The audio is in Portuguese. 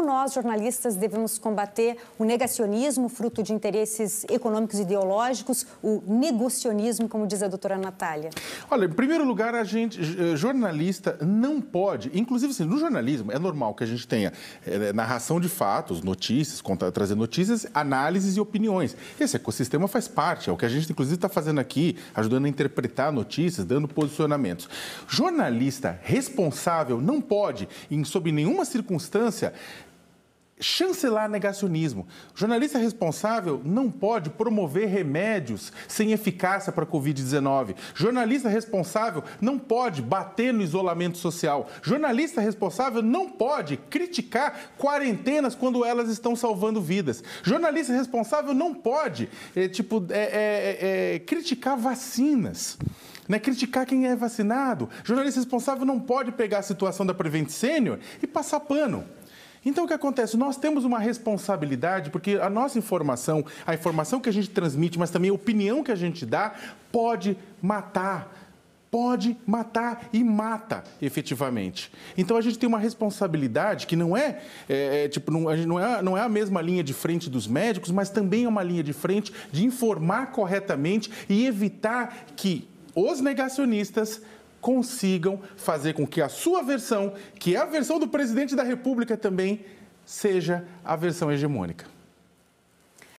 como nós, jornalistas, devemos combater o negacionismo fruto de interesses econômicos e ideológicos, o negocionismo, como diz a doutora Natália? Olha, em primeiro lugar, a gente, eh, jornalista, não pode, inclusive assim, no jornalismo, é normal que a gente tenha é, narração de fatos, notícias, contra, trazer notícias, análises e opiniões. Esse ecossistema faz parte, é o que a gente, inclusive, está fazendo aqui, ajudando a interpretar notícias, dando posicionamentos. Jornalista responsável não pode, em, sob nenhuma circunstância, chancelar negacionismo. O jornalista responsável não pode promover remédios sem eficácia para a Covid-19. Jornalista responsável não pode bater no isolamento social. Jornalista responsável não pode criticar quarentenas quando elas estão salvando vidas. Jornalista responsável não pode é, tipo, é, é, criticar vacinas. Né, criticar quem é vacinado. Jornalista responsável não pode pegar a situação da Prevent Senior e passar pano. Então o que acontece? Nós temos uma responsabilidade, porque a nossa informação, a informação que a gente transmite, mas também a opinião que a gente dá, pode matar pode matar e mata efetivamente. Então a gente tem uma responsabilidade que não é, é, é tipo, não, não, é, não é a mesma linha de frente dos médicos, mas também é uma linha de frente de informar corretamente e evitar que os negacionistas consigam fazer com que a sua versão, que é a versão do presidente da República também, seja a versão hegemônica.